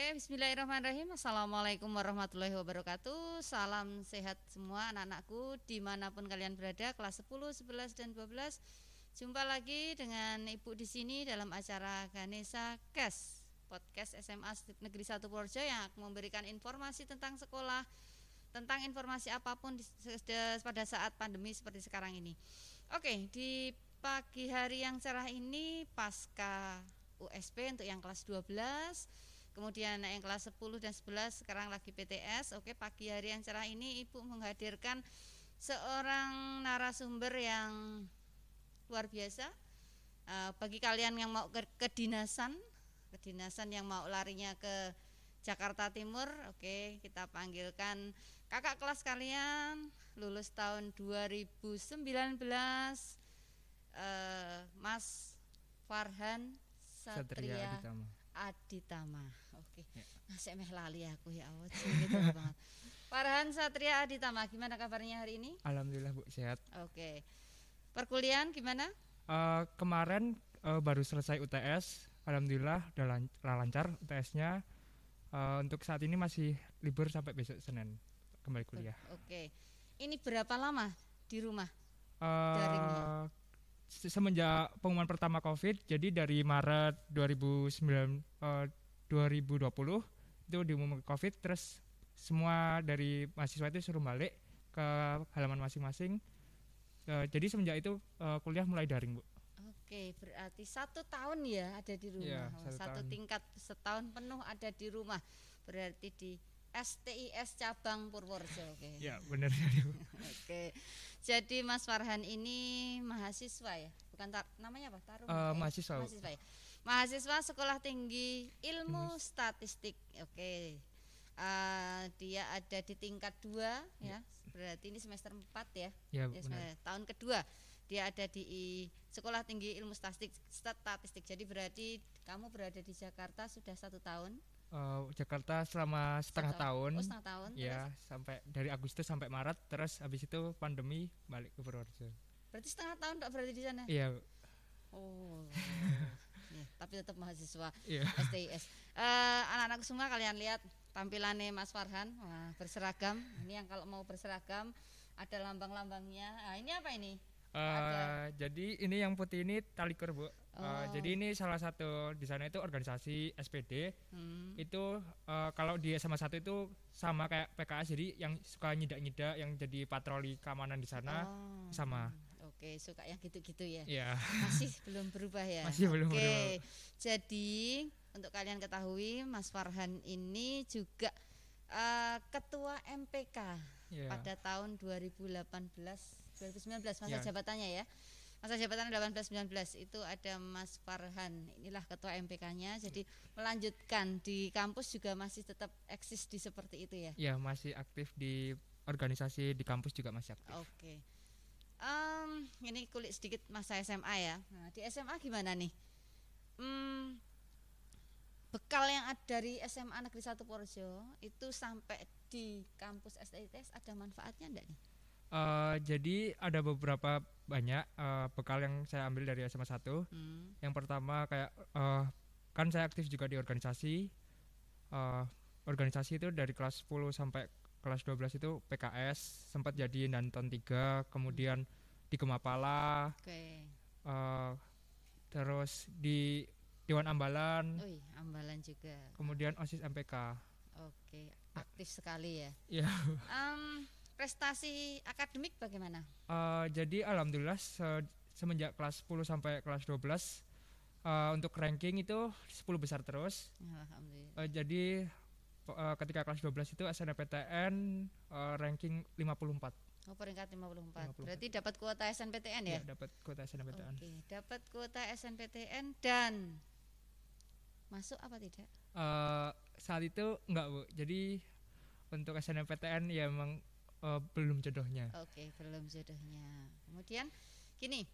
Oke, bismillahirrahmanirrahim. Assalamualaikum warahmatullahi wabarakatuh. Salam sehat semua anak-anakku dimanapun kalian berada, kelas 10, 11, dan 12. Jumpa lagi dengan Ibu di sini dalam acara Ganesha Cash podcast SMA Negeri 1 Purworejo yang memberikan informasi tentang sekolah, tentang informasi apapun pada saat pandemi seperti sekarang ini. Oke, di pagi hari yang cerah ini pasca USP untuk yang kelas 12 Kemudian anak yang kelas 10 dan 11 sekarang lagi PTS. Oke, pagi hari yang cerah ini Ibu menghadirkan seorang narasumber yang luar biasa. Eh, bagi kalian yang mau ke kedinasan, kedinasan yang mau larinya ke Jakarta Timur, oke, kita panggilkan kakak kelas kalian lulus tahun 2019 eh, Mas Farhan Satria, Aditama. Aditama oke. Okay. Ya. Masih meh lali aku ya Allah. Gitu banget. Farhan Satria Aditama, gimana kabarnya hari ini? Alhamdulillah Bu, sehat. Oke. Perkuliahan gimana? Uh, kemarin uh, baru selesai UTS. Alhamdulillah udah lan lancar UTS-nya. Uh, eh, untuk saat ini masih libur sampai besok Senin kembali kuliah. Oke. Okay. Ini berapa lama di rumah? Uh, semenjak pengumuman pertama COVID, jadi dari Maret 2009 uh, 2020 itu diumumkan covid terus semua dari mahasiswa itu suruh balik ke halaman masing-masing uh, jadi semenjak itu uh, kuliah mulai daring bu Oke, berarti satu tahun ya ada di iya, rumah. Ya, satu, satu tahun. tingkat setahun penuh ada di rumah. Berarti di STIS cabang Purworejo. Oke. Ya, benar ya. Oke. Jadi Mas Farhan ini mahasiswa ya? Bukan tar namanya apa? taruh eh, Uh, ya? mahasiswa. Mahasiswa ya mahasiswa Sekolah Tinggi Ilmu Statistik. Oke. Okay. Uh, dia ada di tingkat dua, ya. ya. Berarti ini semester 4 ya. Ya, ya semester, tahun kedua. Dia ada di Sekolah Tinggi Ilmu Statistik. Statistik. Jadi berarti kamu berada di Jakarta sudah satu tahun uh, Jakarta selama setengah tahun. tahun. Oh, setengah tahun. Ya, sampai dari Agustus sampai Maret, terus habis itu pandemi balik ke Purworejo. Berarti setengah tahun Pak berarti di sana? Iya. Oh. Hmm. tapi tetap mahasiswa yeah. STIS. Uh, anak-anak semua kalian lihat tampilannya Mas Farhan, wah berseragam. Ini yang kalau mau berseragam ada lambang-lambangnya. Nah, ini apa ini? Uh, jadi ini yang putih ini talikur bu. Eh, oh. Uh, jadi ini salah satu di sana itu organisasi SPD. Hmm. Itu uh, kalau dia sama satu itu sama kayak PKS jadi yang suka nyidak-nyidak yang jadi patroli keamanan di sana oh. sama. Oke, suka yang gitu-gitu ya. Yeah. Masih belum berubah ya. Masih belum Oke. berubah. Jadi untuk kalian ketahui Mas Farhan ini juga uh, ketua MPK yeah. pada tahun 2018 2019 masa yeah. jabatannya ya. Masa jabatan 18-19 itu ada Mas Farhan, inilah ketua MPK-nya. Jadi melanjutkan di kampus juga masih tetap eksis di seperti itu ya. Ya, masih aktif di organisasi di kampus juga masih aktif. Oke um, ini kulit sedikit masa SMA ya. Nah, di SMA gimana nih? Hmm, bekal yang ada dari SMA Negeri 1 Purworejo itu sampai di kampus STITS ada manfaatnya enggak nih? Uh, jadi ada beberapa banyak uh, bekal yang saya ambil dari SMA 1. Hmm. Yang pertama kayak uh, kan saya aktif juga di organisasi. Uh, organisasi itu dari kelas 10 sampai kelas 12 itu PKS sempat jadi Danton 3 kemudian hmm. di Gemapala okay. uh, eh, terus di Dewan Ambalan Ui, Ambalan juga kemudian OSIS MPK oke okay. aktif sekali ya ya yeah. um, prestasi akademik bagaimana uh, jadi alhamdulillah se semenjak kelas 10 sampai kelas 12 uh, eh, untuk ranking itu 10 besar terus. Alhamdulillah. Uh, jadi uh, ketika kelas 12 itu SNPTN uh, eh, ranking 54. Oh peringkat 54. 54. Berarti dapat kuota SNPTN ya? ya dapat kuota SNPTN. Oke, dapat kuota SNPTN dan masuk apa tidak? Uh, saat itu enggak, Bu. Jadi untuk SNPTN ya memang uh, belum jodohnya. Oke, belum jodohnya. Kemudian gini,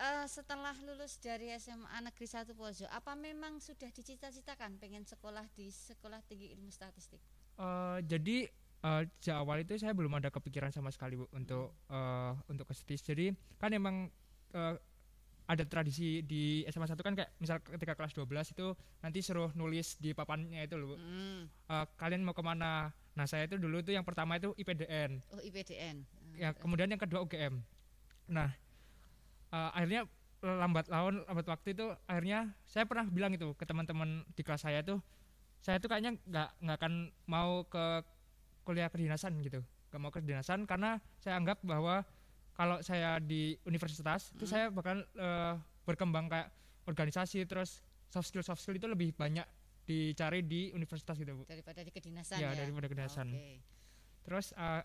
uh, setelah lulus dari SMA Negeri 1 Pojok, apa memang sudah dicita-citakan pengen sekolah di Sekolah Tinggi Ilmu Statistik? Uh, jadi uh, sejak awal itu saya belum ada kepikiran sama sekali Bu, untuk uh, untuk ke Jadi kan emang uh, ada tradisi di SMA 1 kan kayak misal ketika kelas 12 itu nanti suruh nulis di papannya itu loh. Mm. Uh, kalian mau kemana? Nah saya itu dulu itu yang pertama itu IPDN. Oh IPDN. Ya ah, kemudian yang kedua UGM. Nah uh, akhirnya eh, lambat laun lambat waktu itu akhirnya saya pernah bilang itu ke teman-teman di kelas saya tuh saya tuh kayaknya nggak nggak akan mau ke kuliah kedinasan gitu nggak mau kedinasan karena saya anggap bahwa kalau saya di universitas hmm. itu saya bahkan uh, eh, berkembang kayak organisasi terus soft skill soft skill itu lebih banyak dicari di universitas gitu bu daripada di kedinasan ya, ya? daripada kedinasan okay. terus uh,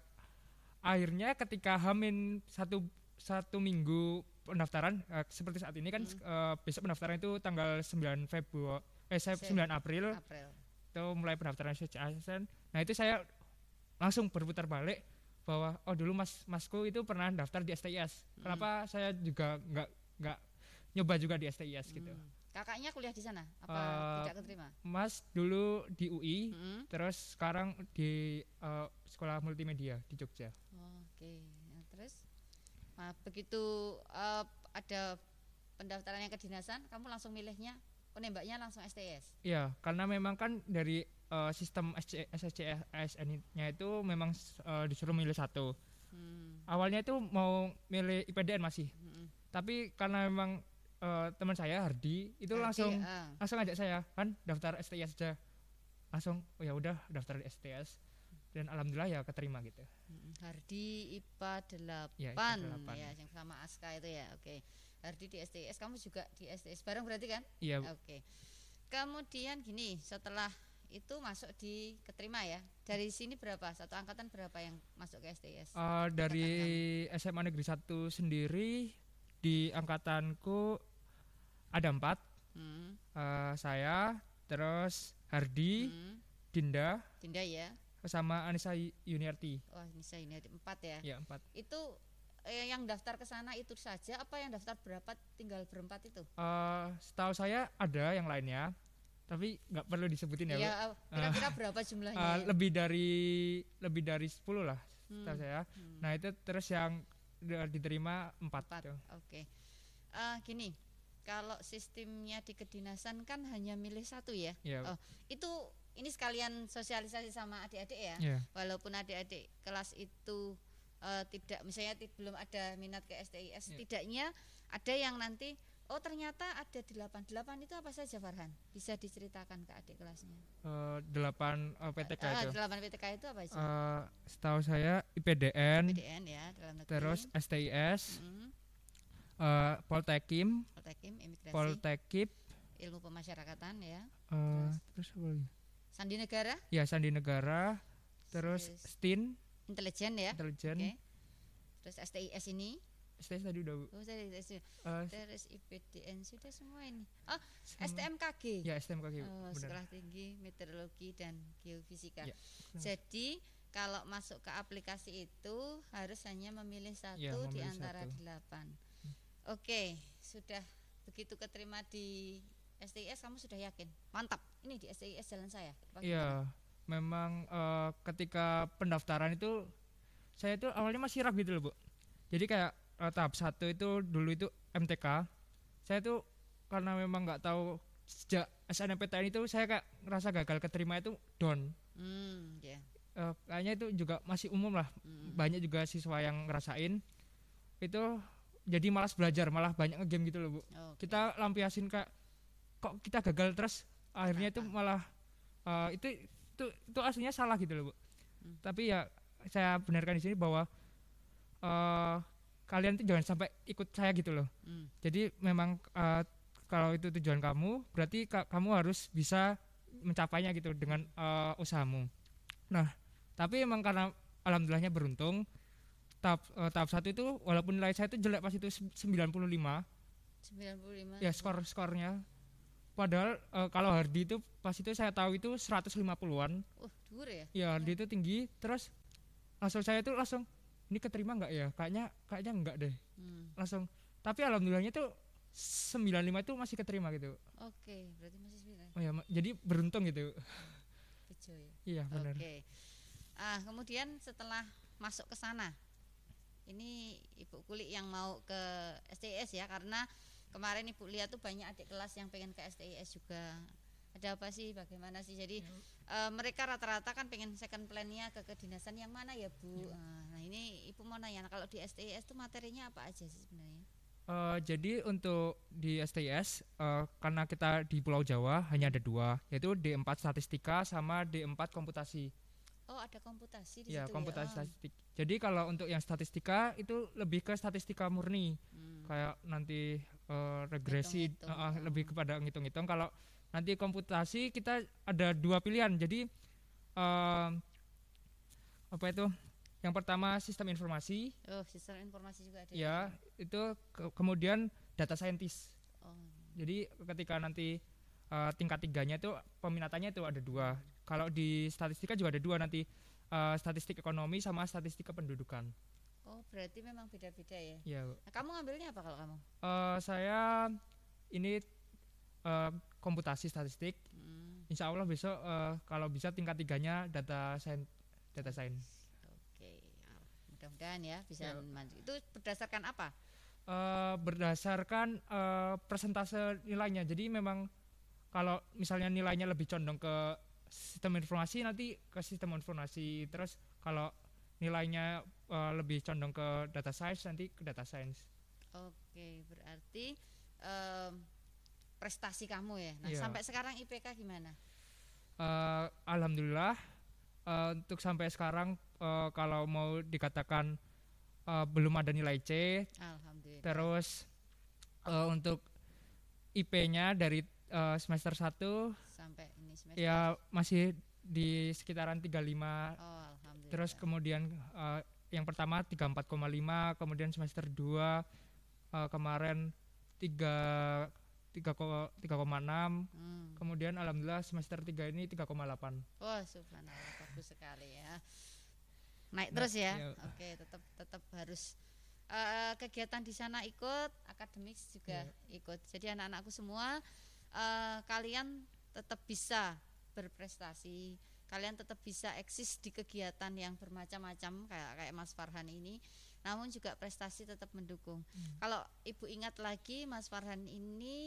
akhirnya ketika Hamin satu satu minggu pendaftaran uh, seperti saat ini kan hmm. uh, besok pendaftaran itu tanggal 9 Februari eh 9 April. April. Itu mulai pendaftaran ASN. Nah, itu saya langsung berputar balik bahwa oh dulu Mas Masku itu pernah daftar di STIS. Hmm. Kenapa saya juga nggak nggak nyoba juga di STIS hmm. gitu. Kakaknya kuliah di sana apa uh, tidak keterima? Mas dulu di UI, hmm. terus sekarang di uh, sekolah multimedia di Jogja. Oh, Oke, okay. nah, terus Nah, begitu uh, ada yang kedinasan, kamu langsung milihnya penembaknya langsung STS. Iya, karena memang kan dari uh, sistem SC, nya itu memang uh, disuruh milih satu. Hmm. Awalnya itu mau milih IPDN masih. Hmm. Tapi karena memang uh, teman saya Hardi itu Hardy, langsung uh. langsung ngajak saya kan daftar STS aja. Langsung oh ya udah daftar di STS dan alhamdulillah ya keterima gitu. Hardi IPA 8 ya, IPA 8. ya yang sama Aska itu ya. Oke. Hardi di STS kamu juga di STS bareng berarti kan? Iya. Oke. Kemudian gini, setelah itu masuk di keterima ya. Dari sini berapa? Satu angkatan berapa yang masuk ke STS? Uh, eh, dari SMA Negeri 1 sendiri di angkatanku ada empat. Hmm. Uh, saya, terus Hardi, hmm. Dinda. Dinda ya sama Anissa Yuniarti. oh, Anissa Yuniarti empat ya? Iya empat. Itu eh, yang daftar ke sana itu saja apa yang daftar berapa tinggal berempat itu? Uh, setahu saya ada yang lainnya, tapi nggak perlu disebutin ya. Iya, eh, kira-kira uh, berapa jumlahnya? Uh, Lebih dari lebih dari sepuluh lah hmm. setahu saya. Hmm. Nah, itu terus yang diterima empat. empat. Gitu. Oke. Okay. Uh, gini, kalau sistemnya di kedinasan kan hanya milih satu ya. Yeah. Oh, itu ini sekalian sosialisasi sama adik-adik ya. Yeah. Walaupun adik-adik kelas itu uh, tidak misalnya belum ada minat ke STIS, yeah. tidaknya ada yang nanti Oh ternyata ada delapan delapan itu apa saja Farhan? Bisa diceritakan ke adik kelasnya? Uh, 8 uh, PTK uh, itu. 8 PTK itu apa sih? Eh, uh, setahu saya IPDN. IPDN ya, dalam Terus STIS. Mm -hmm. uh, eh, Poltekim. Poltekim, imigrasi. Poltekip. Ilmu pemasyarakatan ya. Uh, terus, terus apa lagi? Sandi Negara? Ya, Sandi Negara. Terus yes. STIN. Intelijen ya. Intelijen. Okay. Terus STIS ini. STIS tadi udah. Oh, STIS. Uh, eh, Terus IPDN sudah semua ini. Oh, semua. STMKG. Ya, STMKG. Oh, Sekolah Tinggi Meteorologi dan Geofisika. Ya, Jadi kalau masuk ke aplikasi itu harus hanya memilih ya, satu ya, memilih di antara satu. delapan. Hmm. Oke, okay, sudah begitu keterima di STIS kamu sudah yakin? Mantap ini di SIS jalan saya iya memang uh, ketika pendaftaran itu saya itu awalnya masih ragu gitu loh bu jadi kayak uh, tahap satu itu dulu itu MTK saya tuh karena memang nggak tahu sejak SNMPTN itu saya kayak ngerasa gagal keterima itu down mm, yeah. Iya. uh, kayaknya itu juga masih umum lah mm. banyak juga siswa yang ngerasain itu jadi malas belajar malah banyak ngegame gitu loh bu okay. kita lampiasin kak kok kita gagal terus akhirnya itu malah uh, itu itu itu aslinya salah gitu loh bu hmm. tapi ya saya benarkan di sini bahwa uh, kalian tuh jangan sampai ikut saya gitu loh hmm. jadi memang uh, kalau itu tujuan kamu berarti ka kamu harus bisa mencapainya gitu dengan uh, usahamu nah tapi emang karena alhamdulillahnya beruntung tahap uh, tahap satu itu walaupun nilai saya itu jelek pas itu 95 95 ya skor skornya Padahal uh, kalau Hardi itu pas itu saya tahu itu 150-an. Oh, dur ya? Ya, Hardi iya. itu tinggi. Terus langsung saya itu langsung ini keterima nggak ya? Kayaknya kayaknya enggak deh. Hmm. Langsung. Tapi alhamdulillahnya tuh 95 itu masih keterima gitu. Oke, berarti masih 9. Oh ya, jadi beruntung gitu. Kecil ya. Iya, benar. Oke. Ah, kemudian setelah masuk ke sana. Ini Ibu Kulik yang mau ke STS ya karena kemarin Ibu Lia tuh banyak adik kelas yang pengen ke STIS juga ada apa sih bagaimana sih jadi ya. uh, mereka rata-rata kan pengen second plannya ke kedinasan yang mana ya Bu ya. Uh, nah ini Ibu mau nanya kalau di STIS tuh materinya apa aja sih sebenarnya Uh, jadi untuk di STIS uh, eh, karena kita di Pulau Jawa hanya ada dua yaitu D4 statistika sama D4 komputasi. Oh, ada komputasi di ya, situ. Komputasi ya, komputasi ah. statistik. Jadi kalau untuk yang statistika itu lebih ke statistika murni. Hmm. Kayak nanti uh, regresi Hitung -hitung. Uh, lebih kepada ngitung-ngitung kalau nanti komputasi kita ada dua pilihan jadi uh, apa itu yang pertama sistem informasi oh sistem informasi juga ada ya itu ke kemudian data scientist oh. jadi ketika nanti uh, tingkat tiganya itu peminatannya itu ada dua kalau di statistika juga ada dua nanti uh, statistik ekonomi sama statistika pendudukan Oh, berarti memang beda-beda ya? Iya. Nah, kamu ngambilnya apa kalau kamu? Uh, saya ini uh, komputasi statistik. Hmm. Insya Allah besok uh, kalau bisa tingkat tiganya data sains, data sains. Oke, ya. mudah-mudahan ya bisa ya. Itu berdasarkan apa? Uh, berdasarkan uh, persentase nilainya. Jadi memang kalau misalnya nilainya lebih condong ke sistem informasi nanti ke sistem informasi terus kalau nilainya uh, lebih condong ke data science nanti ke data science. Oke, berarti um, prestasi kamu ya. Nah, yeah. sampai sekarang IPK gimana? Uh, alhamdulillah uh, untuk sampai sekarang uh, kalau mau dikatakan uh, belum ada nilai C. Alhamdulillah. Terus uh, untuk IP-nya dari uh, semester 1 sampai ini semester ya masih di sekitaran 35. Oh, alhamdulillah. Terus kemudian uh, yang pertama 34,5 kemudian semester 2 uh, eh, kemarin 3 3,6 hmm. kemudian alhamdulillah semester 3 ini 3,8 wah subhanallah bagus sekali ya naik terus ya, ya. oke tetap tetap harus uh, kegiatan di sana ikut akademis juga ya. ikut jadi anak-anakku semua uh, kalian tetap bisa berprestasi kalian tetap bisa eksis di kegiatan yang bermacam-macam kayak kayak Mas Farhan ini namun juga prestasi tetap mendukung. Hmm. Kalau Ibu ingat lagi Mas Farhan ini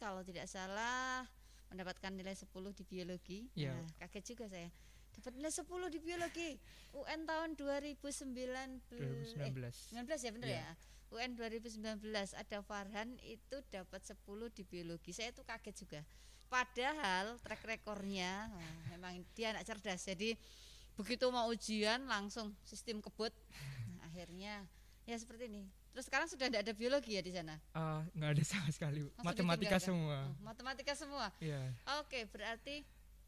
kalau tidak salah mendapatkan nilai 10 di biologi. Yeah. Nah, kaget juga saya. Dapat nilai 10 di biologi. UN tahun 2019 2019. Eh, 19 ya benar yeah. ya. ya? UN 2019 ada Farhan itu dapat 10 di biologi. Saya itu kaget juga. Padahal track rekornya memang eh, dia anak cerdas. Jadi begitu mau ujian langsung sistem kebut. Nah, akhirnya ya seperti ini. Terus sekarang sudah tidak ada biologi ya di sana? Uh, nggak ada sama sekali. matematika semua. Oh, matematika semua. Yeah. Oke, okay, berarti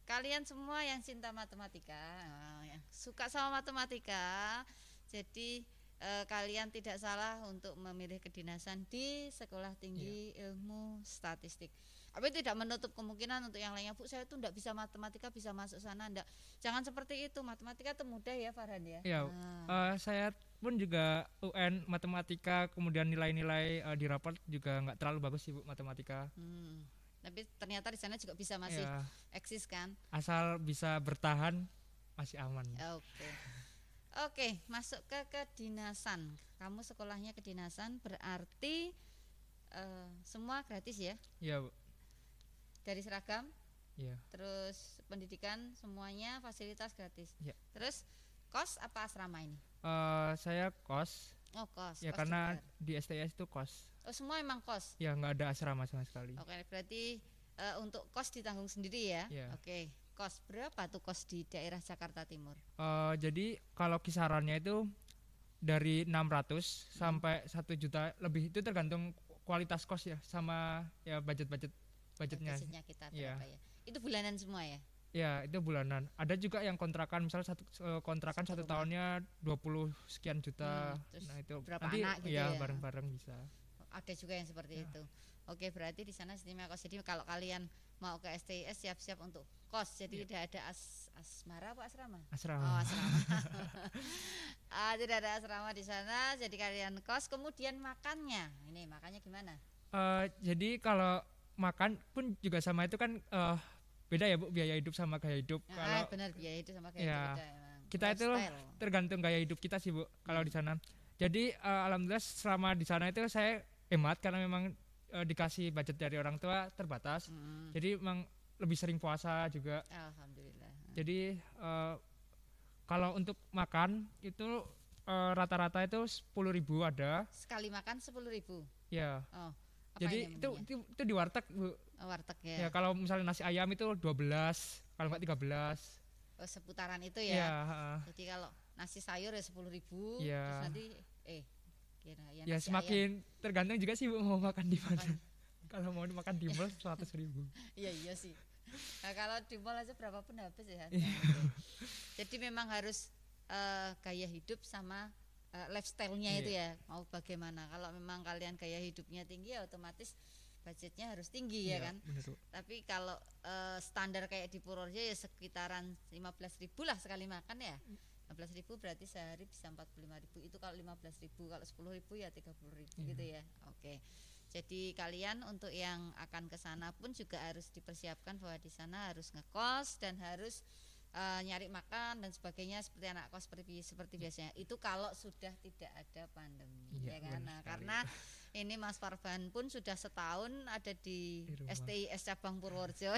kalian semua yang cinta matematika, eh, yang suka sama matematika, jadi e, kalian tidak salah untuk memilih kedinasan di Sekolah Tinggi yeah. Ilmu Statistik. Tapi tidak menutup kemungkinan untuk yang lainnya, Bu. Saya itu tidak bisa matematika bisa masuk sana, enggak. Jangan seperti itu. Matematika itu mudah ya, Farhan ya. Iya. Nah. Uh, saya pun juga UN matematika kemudian nilai-nilai uh, di rapat juga nggak terlalu bagus sih, Bu, matematika. Hmm. Tapi ternyata di sana juga bisa masih yeah. eksis kan? Asal bisa bertahan masih aman. Oke. Okay. Oke, masuk ke kedinasan. Kamu sekolahnya kedinasan berarti uh, semua gratis ya? Iya, Bu. Dari seragam? Iya. Terus pendidikan semuanya fasilitas gratis. Iya. Terus kos apa asrama ini? Uh, saya kos. Oh, kos. Ya kos karena juga. di STS itu kos. Oh, semua emang kos. Ya, nggak ada asrama sama sekali. Oke, berarti uh, untuk kos ditanggung sendiri ya? Iya. Oke kos berapa tuh kos di daerah Jakarta Timur? Uh, jadi kalau kisarannya itu dari 600 hmm. sampai 1 juta lebih itu tergantung kualitas kos ya sama ya budget-budget budgetnya. Budgetnya kita iya. berapa ya. Itu bulanan semua ya? Ya, itu bulanan. Ada juga yang kontrakan misalnya satu eh, kontrakan satu, satu tahunnya 20 sekian juta. Hmm, nah, itu berapa nanti anak gitu iya, ya bareng-bareng bisa ada juga yang seperti ya. itu. Oke, berarti di sana STIMA kos. Jadi kalau kalian mau ke STIS siap-siap untuk kos. Jadi ya. tidak ada as asmara apa asrama? Asrama. Oh, asrama. ah, tidak ada asrama di sana. Jadi kalian kos. Kemudian makannya, ini makannya gimana? Uh, jadi kalau makan pun juga sama itu kan uh, beda ya bu biaya hidup sama gaya hidup. Ah, kalau benar biaya hidup sama gaya ya. hidup Kita itu tergantung gaya hidup kita sih bu kalau di hmm. sana. Jadi uh, alhamdulillah selama di sana itu saya hemat karena memang e, dikasih budget dari orang tua terbatas Mm. jadi memang lebih sering puasa juga alhamdulillah mm. jadi e, kalau untuk makan itu eh, rata-rata itu sepuluh ribu ada sekali makan sepuluh ribu ya oh jadi itu, itu itu di warteg bu oh, warteg ya ya kalau misalnya nasi ayam itu 12 kalau enggak 13 oh, seputaran itu ya, ya uh. jadi kalau nasi sayur ya sepuluh ribu ya. terus nanti eh Iya, nah, iya, ya, ya, semakin ayam. tergantung juga sih mau makan di mana. kalau mau makan di mall seratus ribu. Iya iya sih. Nah, kalau di mall aja berapa pun habis ya. Iya. Jadi memang harus uh, gaya hidup sama uh, lifestyle-nya yeah. itu ya mau bagaimana kalau memang kalian gaya hidupnya tinggi ya otomatis budgetnya harus tinggi yeah, ya kan bener. tapi kalau uh, standar kayak di Purworejo ya sekitaran lima belas ribu lah sekali makan ya 15.000 berarti sehari bisa 45.000 itu kalau 15.000 kalau 10.000 ya 30.000 yeah. Iya. gitu ya oke okay. Jadi kalian untuk yang akan ke sana pun juga harus dipersiapkan bahwa di sana harus ngekos dan harus uh, nyari makan dan sebagainya seperti anak kos seperti, seperti iya. biasanya. Itu kalau sudah tidak ada pandemi ya, ya kan? Nah, karena ini Mas Farvan pun sudah setahun ada di, di STIS cabang Purworejo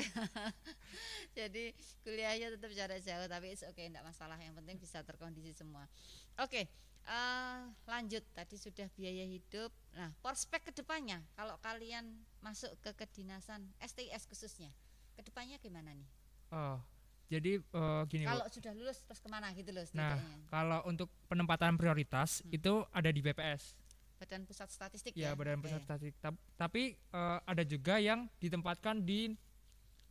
jadi kuliahnya tetap jarak jauh tapi oke okay, tidak masalah yang penting bisa terkondisi semua oke okay, uh, eh, lanjut tadi sudah biaya hidup nah prospek kedepannya kalau kalian masuk ke kedinasan STIS khususnya kedepannya gimana nih oh jadi uh, gini kalau sudah lulus terus kemana gitu loh nah kalau untuk penempatan prioritas hmm. itu ada di BPS Badan Pusat Statistik ya. Ya, Badan okay. Statistik. Ta tapi uh, ada juga yang ditempatkan di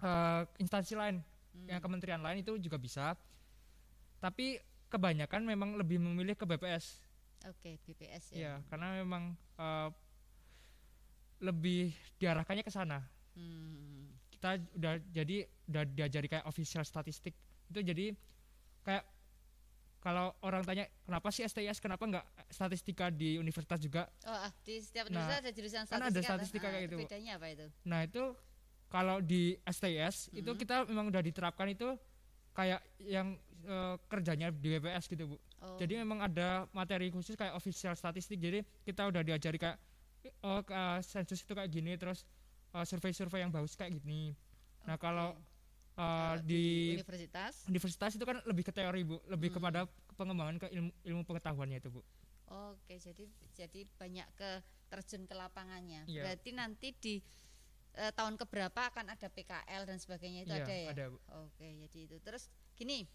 uh, instansi lain, hmm. yang kementerian lain itu juga bisa. Tapi kebanyakan memang lebih memilih ke BPS. Oke, okay, BPS ya. Ya, karena memang uh, lebih diarahkannya ke sana. Hmm. Kita udah jadi udah diajari kayak official statistik itu jadi kayak kalau orang tanya kenapa sih STIS kenapa nggak statistika di universitas juga oh ah, di setiap nah, universitas nah, ada jurusan statistika kan ada statistika ah, kayak gitu bedanya apa itu nah itu kalau di STIS hmm. itu kita memang udah diterapkan itu kayak yang e, kerjanya di WPS gitu bu oh. jadi memang ada materi khusus kayak official statistik jadi kita udah diajari kayak oh eh, sensus itu kayak gini terus eh, survei-survei uh, yang bagus kayak gini okay. nah kalau uh, di, universitas universitas itu kan lebih ke teori bu lebih hmm. kepada pengembangan ke ilmu, ilmu pengetahuannya itu bu oke jadi jadi banyak ke terjun ke lapangannya yeah. berarti nanti di uh, tahun keberapa akan ada PKL dan sebagainya itu yeah, ada ya ada, bu. oke jadi itu terus gini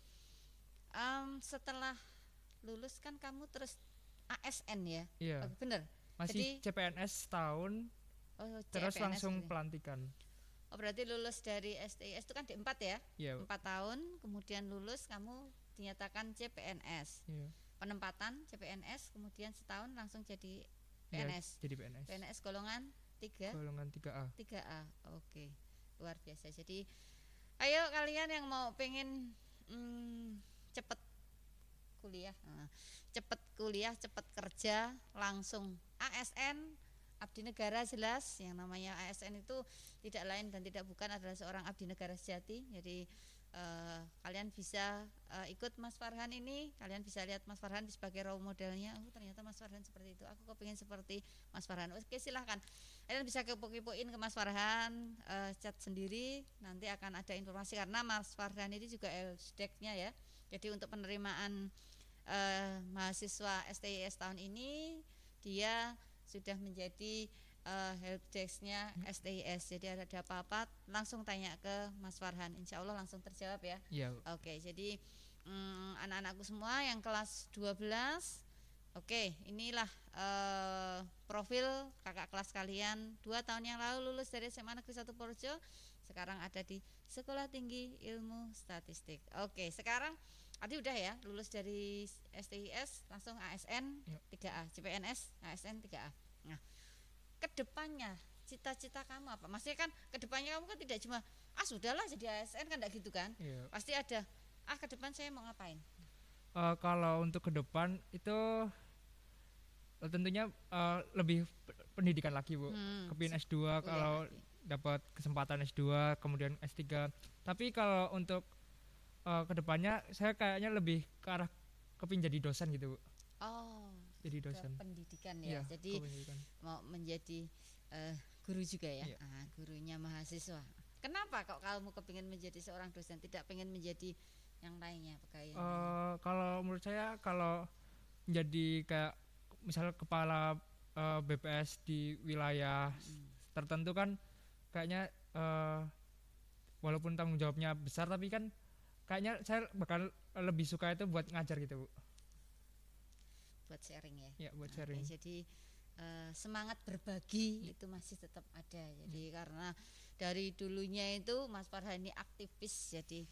um, setelah lulus kan kamu terus ASN ya yeah. bener masih jadi, CPNS tahun oh, terus langsung gitu ya? pelantikan Oh berarti lulus dari STIS itu kan D4 ya? Iya. empat Yeah. 4 tahun, kemudian lulus kamu dinyatakan CPNS. Yeah. Penempatan CPNS kemudian setahun langsung jadi iya, PNS. Yeah, jadi PNS. PNS golongan 3. Golongan 3A. 3A. Oke. Okay. Luar biasa. Jadi ayo kalian yang mau pengen hmm, cepet kuliah, nah, cepet kuliah, cepet kerja, langsung ASN abdi negara jelas yang namanya ASN itu tidak lain dan tidak bukan adalah seorang abdi negara sejati. Jadi eh, kalian bisa eh, ikut Mas Farhan ini, kalian bisa lihat Mas Farhan sebagai role modelnya. Oh ternyata Mas Farhan seperti itu. Aku kepengen seperti Mas Farhan. Oke silahkan. Kalian bisa kepo-kepoin ke Mas Farhan, eh, chat sendiri. Nanti akan ada informasi karena Mas Farhan ini juga LSDEC-nya ya. Jadi untuk penerimaan eh, mahasiswa STIS tahun ini dia sudah menjadi uh, eh, helpdesknya STIS. Hmm. Jadi ada apa-apa langsung tanya ke Mas Farhan. Insya Allah langsung terjawab ya. ya Oke, okay, jadi mm, anak-anakku semua yang kelas 12 Oke, okay, inilah uh, profil kakak kelas kalian dua tahun yang lalu lulus dari SMA Negeri satu Purjo, sekarang ada di Sekolah Tinggi Ilmu Statistik. Oke, sekarang Adi udah ya, lulus dari STIS langsung ASN yep. Iya. 3A, CPNS ASN 3A. Nah, kedepannya cita-cita kamu apa? Maksudnya kan kedepannya kamu kan tidak cuma ah sudahlah jadi ASN kan tidak gitu kan? Yep. Iya. Pasti ada ah ke depan saya mau ngapain? Uh, kalau untuk ke depan itu eh, tentunya uh, lebih pendidikan lagi bu, hmm, kepin S2 kalau dapat kesempatan S2 kemudian S3. Tapi kalau untuk uh, eh, kedepannya saya kayaknya lebih ke arah kepin jadi dosen gitu bu oh jadi dosen pendidikan ya, ya jadi pendidikan. mau menjadi uh, guru juga ya, ya. Ah, gurunya mahasiswa kenapa kok kamu kepingin menjadi seorang dosen tidak pengen menjadi yang lainnya pegawai uh, eh, kalau menurut saya kalau menjadi kayak misal kepala uh, BPS di wilayah hmm. tertentu kan kayaknya uh, walaupun tanggung jawabnya besar tapi kan kayaknya saya bakal lebih suka itu buat ngajar gitu bu buat sharing ya ya buat sharing okay, jadi uh, semangat berbagi ya. itu masih tetap ada jadi hmm. karena dari dulunya itu Mas Farhan ini aktivis jadi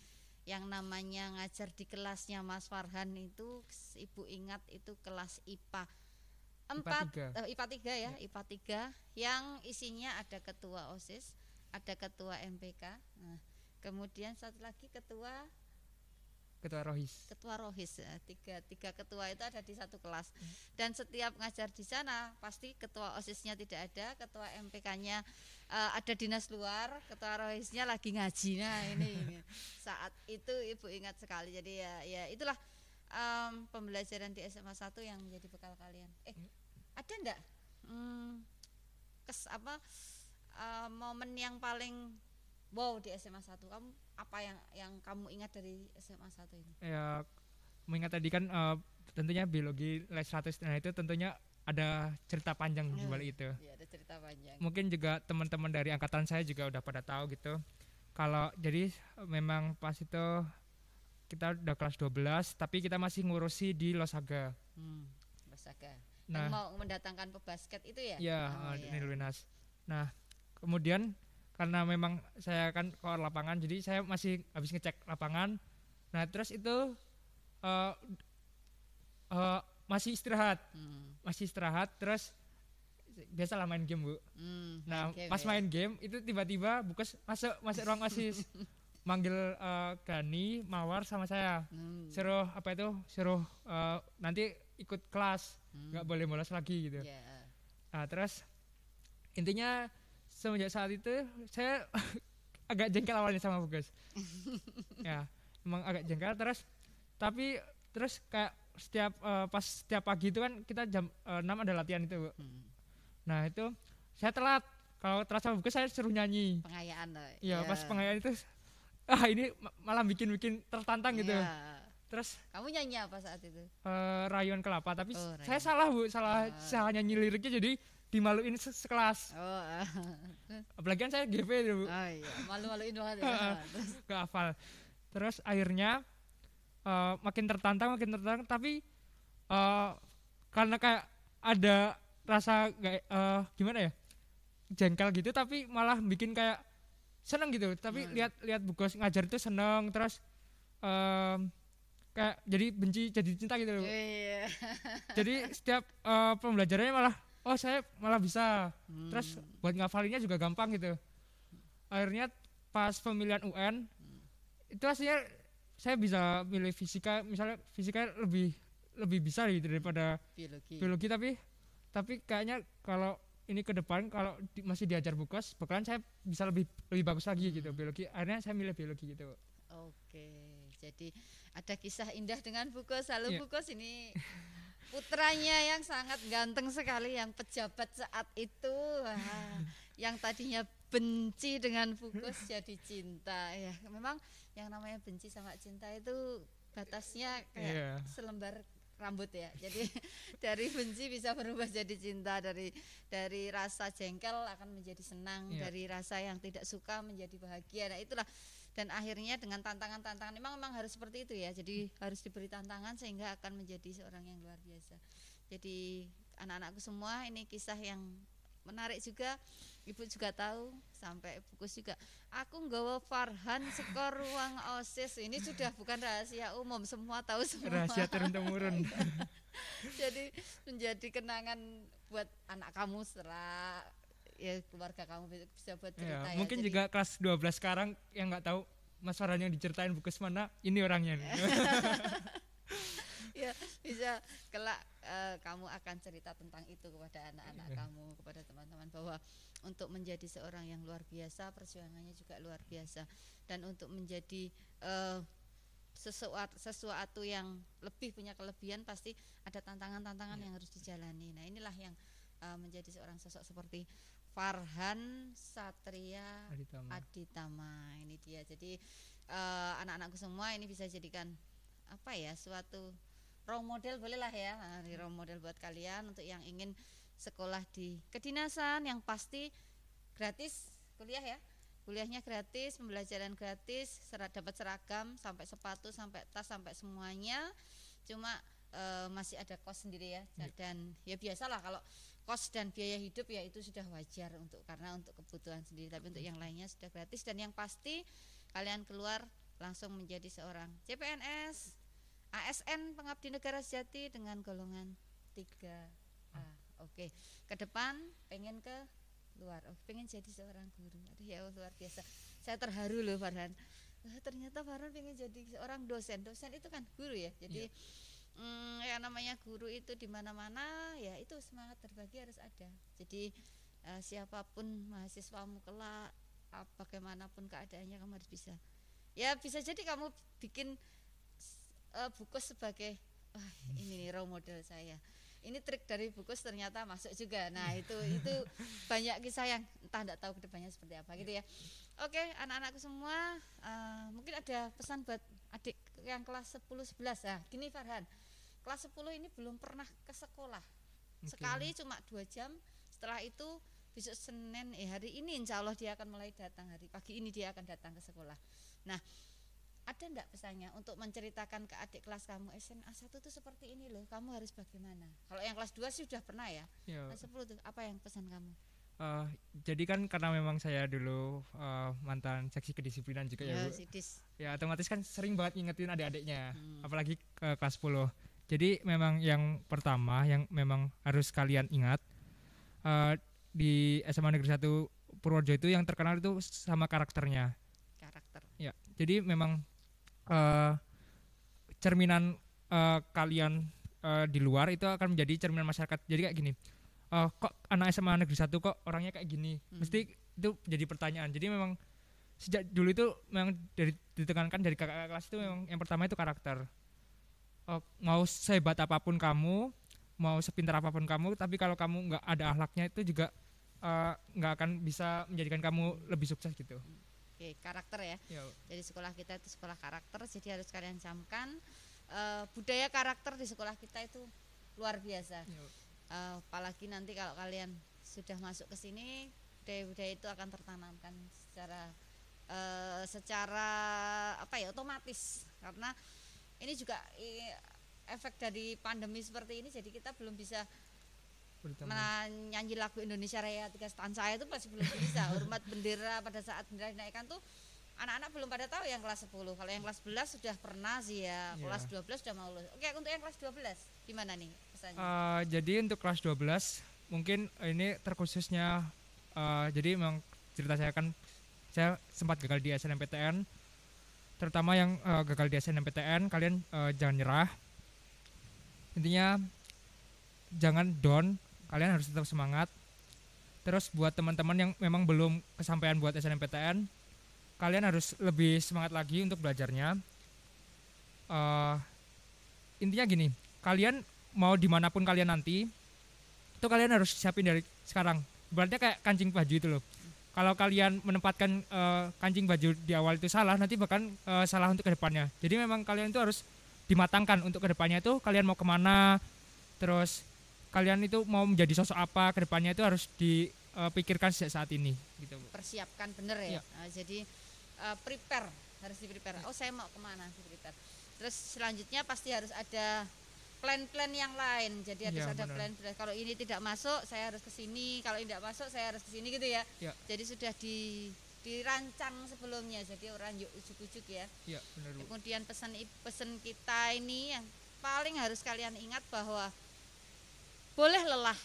yang namanya ngajar di kelasnya Mas Farhan itu ibu ingat itu kelas IPA empat IPA tiga uh, ya, ya IPA tiga yang isinya ada ketua OSIS ada ketua MPK nah, kemudian satu lagi ketua ketua rohis ketua rohis ya. tiga tiga ketua itu ada di satu kelas hmm. dan setiap ngajar di sana pasti ketua osisnya tidak ada ketua MPK-nya uh, eh, ada dinas luar ketua rohisnya lagi ngaji nah ini, saat itu ibu ingat sekali jadi ya ya itulah um, pembelajaran di SMA 1 yang menjadi bekal kalian eh ya. ada enggak hmm, kes apa uh, momen yang paling wow di SMA 1 kamu apa yang yang kamu ingat dari SMA satu ini? Ya, mengingat tadi kan uh, tentunya biologi les 100 nah itu tentunya ada cerita panjang di balik itu. Iya, ada cerita panjang. Mungkin juga teman-teman dari angkatan saya juga udah pada tahu gitu. Kalau jadi memang pas itu kita udah kelas 12 tapi kita masih ngurusi di Losaga. Hmm, Losaga. Nah, Yang mau mendatangkan pebasket itu ya? Iya, oh, uh, iya. Nah, kemudian karena memang saya kan keluar lapangan jadi saya masih habis ngecek lapangan nah terus itu uh, uh, masih istirahat hmm. masih istirahat terus biasalah main game bu hmm, nah game pas ya. main game itu tiba-tiba bukas masuk masuk ruang asis manggil uh, Gani Mawar sama saya hmm. suruh apa itu suruh uh, nanti ikut kelas hmm. nggak hmm. boleh bolos lagi gitu yeah. nah terus intinya semenjak saat itu saya agak jengkel awalnya sama Bugas. ya emang agak jengkel terus tapi terus kayak setiap uh, pas setiap pagi itu kan kita jam uh, eh, 6 ada latihan itu Hmm. nah itu saya telat kalau telat sama Bugas saya suruh nyanyi pengayaan eh, iya ya. pas pengayaan itu ah ini malah bikin bikin tertantang yeah. gitu iya. terus kamu nyanyi apa saat itu uh, rayuan kelapa tapi oh, rayuan. saya salah bu salah uh. salah nyanyi liriknya jadi dimaluin se sekelas. Oh. Apalagi kan saya GP dulu. Oh iya, malu-maluin banget ya. Ke hafal. Terus akhirnya uh, makin tertantang, makin tertantang tapi uh, karena kayak ada rasa gak, uh, eh, gimana ya? jengkel gitu tapi malah bikin kayak seneng gitu. Tapi hmm. lihat lihat buku ngajar itu seneng terus um, kayak jadi benci jadi cinta gitu loh. Yeah. jadi setiap uh, pembelajarannya malah oh saya malah bisa hmm. terus buat ngafalinnya juga gampang gitu akhirnya pas pemilihan UN hmm. itu hasilnya saya bisa milih fisika misalnya fisika lebih lebih bisa gitu daripada biologi, biologi tapi tapi kayaknya kalau ini ke depan kalau di, masih diajar bukas bakalan saya bisa lebih lebih bagus lagi hmm. gitu biologi akhirnya saya milih biologi gitu oke jadi ada kisah indah dengan bukas lalu yeah. bukas ini putranya yang sangat ganteng sekali yang pejabat saat itu yang tadinya benci dengan fokus jadi cinta ya memang yang namanya benci sama cinta itu batasnya kayak yeah. selembar rambut ya jadi dari benci bisa berubah jadi cinta dari dari rasa jengkel akan menjadi senang yeah. dari rasa yang tidak suka menjadi bahagia nah itulah dan akhirnya dengan tantangan-tantangan memang memang harus seperti itu ya jadi harus diberi tantangan sehingga akan menjadi seorang yang luar biasa jadi anak-anakku semua ini kisah yang menarik juga ibu juga tahu sampai fokus juga aku nggawa Farhan skor ruang osis ini sudah bukan rahasia umum semua tahu semua rahasia turun temurun jadi menjadi kenangan buat anak kamu serak ya keluarga kamu bisa buat iya, cerita ya, ya mungkin juga kelas 12 sekarang yang nggak tahu Mas Farhan yang diceritain bukes mana nah, ini orangnya nih ya bisa kelak uh, kamu akan cerita tentang itu kepada anak-anak ya. kamu kepada teman-teman bahwa untuk menjadi seorang yang luar biasa perjuangannya juga luar biasa dan untuk menjadi uh, eh, sesuatu sesuatu yang lebih punya kelebihan pasti ada tantangan-tantangan ya. yang harus dijalani nah inilah yang uh, menjadi seorang sosok seperti Farhan Satria Aditama. Aditama. Ini dia. Jadi eh, anak-anakku semua ini bisa jadikan apa ya suatu role model bolehlah ya. Eh, role model buat kalian untuk yang ingin sekolah di kedinasan yang pasti gratis kuliah ya. Kuliahnya gratis, pembelajaran gratis, serat dapat seragam sampai sepatu sampai tas sampai semuanya. Cuma uh, masih ada kos sendiri ya. Iya. Dan ya biasalah kalau kos dan biaya hidup ya itu sudah wajar untuk karena untuk kebutuhan sendiri tapi untuk yang lainnya sudah gratis dan yang pasti kalian keluar langsung menjadi seorang CPNS ASN pengabdi negara sejati dengan golongan 3A Oke, ke depan pengen ke luar. Oh, pengen jadi seorang guru. Aduh ya luar biasa. Saya terharu loh Farhan. ternyata Farhan pengen jadi seorang dosen. Dosen itu kan guru ya. Jadi yeah mm, yang namanya guru itu di mana-mana ya itu semangat terbagi harus ada jadi uh, siapapun mahasiswamu kelak ah, bagaimanapun keadaannya kamu harus bisa ya bisa jadi kamu bikin uh, buku sebagai oh, ini nih role model saya ini trik dari buku ternyata masuk juga nah itu itu banyak kisah yang entah tidak tahu kedepannya seperti apa gitu ya oke anak-anakku semua uh, mungkin ada pesan buat adik yang kelas 10 11 ya gini Farhan kelas 10 ini belum pernah ke sekolah okay. sekali cuma dua jam setelah itu besok Senin eh hari ini insya Allah dia akan mulai datang hari pagi ini dia akan datang ke sekolah nah ada enggak pesannya untuk menceritakan ke adik kelas kamu SMA 1 itu seperti ini loh kamu harus bagaimana kalau yang kelas 2 sih sudah pernah ya, ya. kelas 10 tuh apa yang pesan kamu Uh, jadi kan karena memang saya dulu uh, mantan seksi kedisiplinan juga ya, ya Bu. Ya otomatis kan sering banget ingetin adik-adiknya, hmm. apalagi ke kelas 10. Jadi memang yang pertama yang memang harus kalian ingat uh, di SMA Negeri 1 Purworejo itu yang terkenal itu sama karakternya. Karakter. Ya. Jadi memang uh, cerminan uh, kalian uh, di luar itu akan menjadi cerminan masyarakat. Jadi kayak gini. Uh, kok anak SMA Negeri 1 kok orangnya kayak gini? Hmm. Mesti itu jadi pertanyaan. Jadi memang sejak dulu itu memang dari ditekankan dari kakak kelas itu memang yang pertama itu karakter Eh, mau sehebat apapun kamu mau sepintar apapun kamu tapi kalau kamu nggak ada ahlaknya itu juga eh, nggak uh, akan bisa menjadikan kamu lebih sukses gitu Oke, karakter ya. Yo. Iya. Jadi sekolah kita itu sekolah karakter, jadi harus kalian camkan uh, eh, budaya karakter di sekolah kita itu luar biasa. Uh, apalagi nanti kalau kalian sudah masuk ke sini, budaya-budaya itu akan tertanamkan secara uh, secara apa ya otomatis karena ini juga efek dari pandemi seperti ini jadi kita belum bisa menyanyi lagu Indonesia Raya tiga stansa itu masih belum bisa hormat bendera pada saat bendera dinaikkan tuh anak-anak belum pada tahu yang kelas 10 kalau yang kelas 11 sudah pernah sih ya iya. kelas yeah. 12 sudah mau lulus oke untuk yang kelas 12 gimana nih pesannya uh, jadi untuk kelas 12 mungkin ini terkhususnya uh, jadi memang cerita saya kan saya sempat gagal di SNMPTN terutama yang uh, gagal di SNMPTN kalian uh, jangan nyerah intinya jangan down kalian harus tetap semangat terus buat teman-teman yang memang belum kesampaian buat SNMPTN kalian harus lebih semangat lagi untuk belajarnya uh, intinya gini kalian mau dimanapun kalian nanti itu kalian harus siapin dari sekarang berarti kayak kancing baju itu loh kalau kalian menempatkan uh, kancing baju di awal itu salah nanti bahkan uh, salah untuk kedepannya jadi memang kalian itu harus dimatangkan untuk kedepannya itu kalian mau kemana terus kalian itu mau menjadi sosok apa kedepannya itu harus dipikirkan eh, sejak saat ini gitu persiapkan bener ya, ya. Uh, jadi uh, prepare harus di prepare iya. oh saya mau kemana di prepare terus selanjutnya pasti harus ada plan-plan yang lain. Jadi harus ya, ada plan plan. Kalau ini tidak masuk, saya harus ke sini. Kalau tidak masuk, saya harus ke sini gitu ya. ya. Jadi sudah di dirancang sebelumnya. Jadi orang yuk ujuk-ujuk ya. ya benar, Kemudian pesan pesan kita ini yang paling harus kalian ingat bahwa boleh lelah,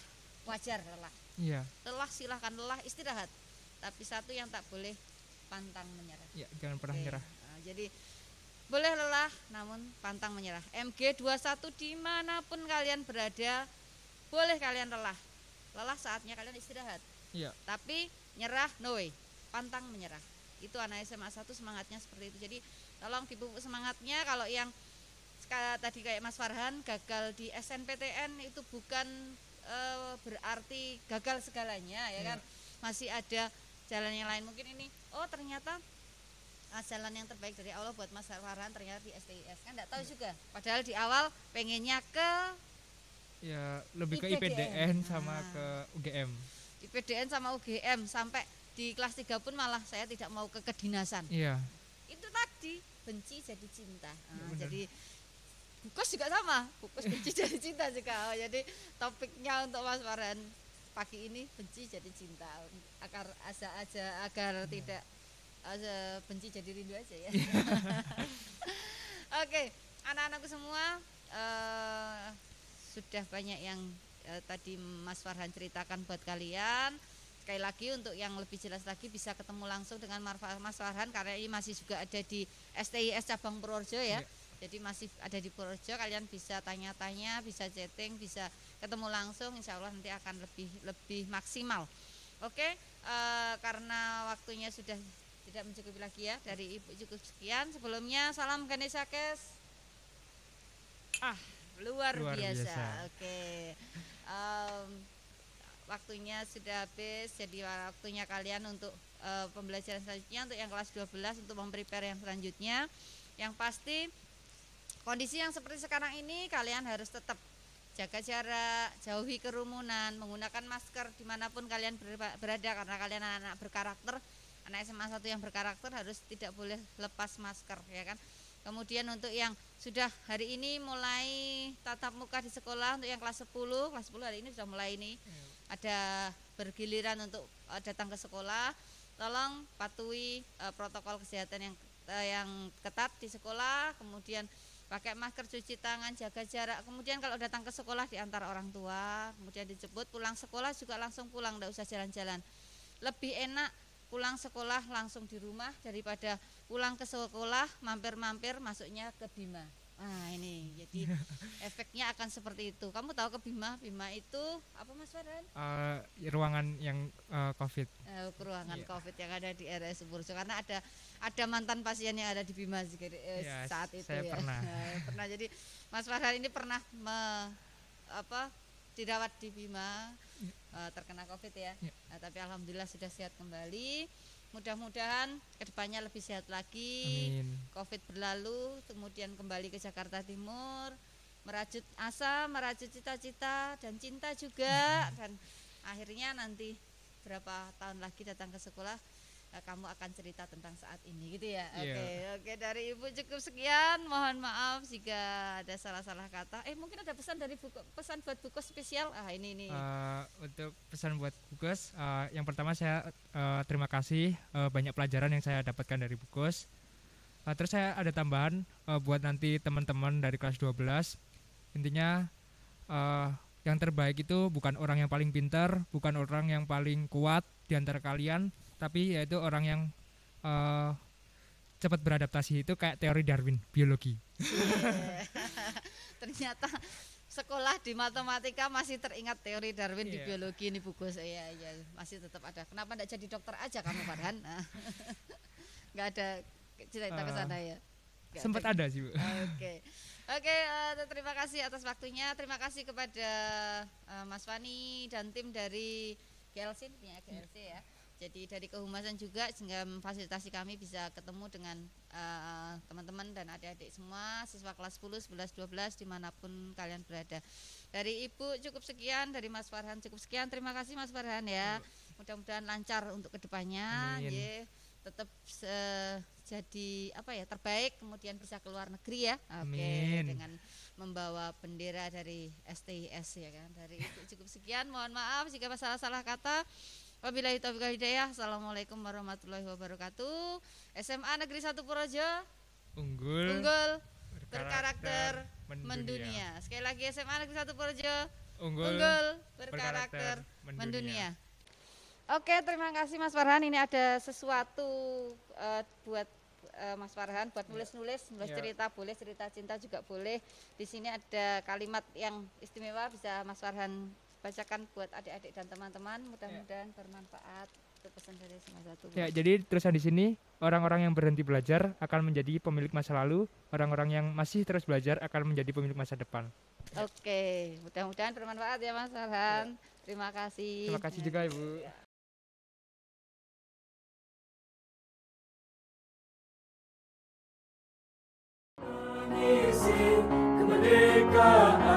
wajar lelah. Ya. Lelah silahkan lelah istirahat. Tapi satu yang tak boleh pantang menyerah. Ya, jangan pernah menyerah. menyerah. Nah, jadi boleh lelah namun pantang menyerah. MG21 dimanapun kalian berada, boleh kalian lelah. Lelah saatnya kalian istirahat. Iya. Tapi nyerah no way, pantang menyerah. Itu anak SMA 1 semangatnya seperti itu. Jadi tolong dipupuk semangatnya kalau yang tadi kayak Mas Farhan gagal di SNPTN itu bukan e, berarti gagal segalanya ya, ya kan. Masih ada jalan yang lain. Mungkin ini oh ternyata jalan yang terbaik dari Allah buat Mas Farhan ternyata di STIS kan tidak tahu iya. juga padahal di awal pengennya ke ya lebih IPDN. ke IPDN sama nah. ke UGM IPDN sama UGM sampai di kelas tiga pun malah saya tidak mau ke kedinasan iya itu tadi benci jadi cinta nah, ya, ah, jadi bukus juga sama bukus benci jadi cinta juga oh, jadi topiknya untuk Mas Farhan pagi ini benci jadi cinta agar aja aja agar ya. tidak uh, benci jadi rindu aja ya. Oke, okay, anak-anakku semua uh, sudah banyak yang uh, tadi Mas Farhan ceritakan buat kalian. Sekali lagi untuk yang lebih jelas lagi bisa ketemu langsung dengan Mas Farhan karena ini masih juga ada di STIS cabang Purworejo ya. Yeah. Jadi masih ada di Purworejo, kalian bisa tanya-tanya, bisa chatting, bisa ketemu langsung, insya Allah nanti akan lebih lebih maksimal. Oke, okay, eh, karena waktunya sudah tidak mencukupi lagi ya dari ibu cukup sekian sebelumnya salam Ganesha Kes ah luar, luar biasa. biasa oke um, waktunya sudah habis jadi waktunya kalian untuk uh, pembelajaran selanjutnya untuk yang kelas 12 untuk memprepare yang selanjutnya yang pasti kondisi yang seperti sekarang ini kalian harus tetap jaga jarak, jauhi kerumunan, menggunakan masker dimanapun kalian berada karena kalian anak-anak berkarakter anak SMA 1 yang berkarakter harus tidak boleh lepas masker ya kan kemudian untuk yang sudah hari ini mulai tatap muka di sekolah untuk yang kelas 10 kelas 10 hari ini sudah mulai ini iya. ada bergiliran untuk eh, datang ke sekolah tolong patuhi uh, protokol kesehatan yang uh, yang ketat di sekolah kemudian pakai masker cuci tangan jaga jarak kemudian kalau datang ke sekolah diantar orang tua kemudian dijemput pulang sekolah juga langsung pulang tidak usah jalan-jalan lebih enak pulang sekolah langsung di rumah daripada pulang ke sekolah mampir-mampir masuknya ke Bima. Nah ini jadi efeknya akan seperti itu. Kamu tahu ke Bima? Bima itu apa Mas Farhan? Uh, ruangan yang uh, COVID. Uh, ruangan yeah. COVID yang ada di RS Burjo karena ada ada mantan pasien yang ada di Bima eh, yeah, saat itu saya ya. Pernah. pernah. Jadi Mas Farhan ini pernah me, apa dirawat di Bima yeah. uh, terkena COVID ya. Yeah. Iya. Uh, tapi alhamdulillah sudah sehat kembali. Mudah-mudahan kedepannya lebih sehat lagi. Amin. COVID berlalu, kemudian kembali ke Jakarta Timur, merajut asa, merajut cita-cita dan cinta juga. Mm-hmm. Dan akhirnya nanti berapa tahun lagi datang ke sekolah Eh, kamu akan cerita tentang saat ini gitu ya. Iya. Oke, okay, yeah. oke okay, dari Ibu cukup sekian. Mohon maaf jika ada salah-salah kata. Eh mungkin ada pesan dari buku, pesan buat buku spesial. Ah ini ini. Uh, untuk pesan buat bukus, uh, eh, yang pertama saya uh, terima kasih uh, banyak pelajaran yang saya dapatkan dari buku. Uh, terus saya ada tambahan uh, buat nanti teman-teman dari kelas 12. Intinya uh, yang terbaik itu bukan orang yang paling pintar, bukan orang yang paling kuat di antara kalian, tapi yaitu orang yang uh, cepat beradaptasi itu kayak teori Darwin biologi. Ternyata sekolah di matematika masih teringat teori Darwin yeah. di iya. biologi ini buku saya Iya, masih tetap ada. Kenapa enggak jadi dokter aja kamu Farhan? Enggak ada cerita uh, ke ah. sana ya. sempat ada. sih, Bu. Ah, oke. Okay. Oke, okay, uh, eh, terima kasih atas waktunya. Terima kasih kepada uh, Mas Fani dan tim dari GLC, ya, GLC ya. Jadi dari kehumasan juga sehingga memfasilitasi kami bisa ketemu dengan eh, teman-teman uh, dan adik-adik semua siswa kelas 10, 11, 12 dimanapun kalian berada. Dari Ibu cukup sekian, dari Mas Farhan cukup sekian. Terima kasih Mas Farhan ya. Iya. Mudah-mudahan lancar untuk kedepannya. Ye, tetap jadi apa ya terbaik kemudian bisa keluar negeri ya oke okay, dengan membawa bendera dari STIS ya kan dari itu cukup sekian mohon maaf jika salah-salah kata Wabillahi taufiq hidayah. Assalamualaikum warahmatullahi wabarakatuh. SMA Negeri Satu Purworejo. Unggul. Unggul. Berkarakter, mendunia. Sekali lagi SMA Negeri Satu Purworejo. Unggul. Unggul. Berkarakter, mendunia. Oke, terima kasih Mas Farhan. Ini ada sesuatu eh, buat eh, Mas Farhan buat iya. nulis-nulis, nulis iya. cerita boleh, cerita cinta juga boleh. Di sini ada kalimat yang istimewa bisa Mas Farhan bacakan buat adik-adik dan teman-teman mudah-mudahan ya. bermanfaat itu dari semua satu ya jadi terusan di sini orang-orang yang berhenti belajar akan menjadi pemilik masa lalu orang-orang yang masih terus belajar akan menjadi pemilik masa depan ya. oke mudah-mudahan bermanfaat ya mas Arhan ya. terima kasih terima kasih juga ibu ya. kemerdekaan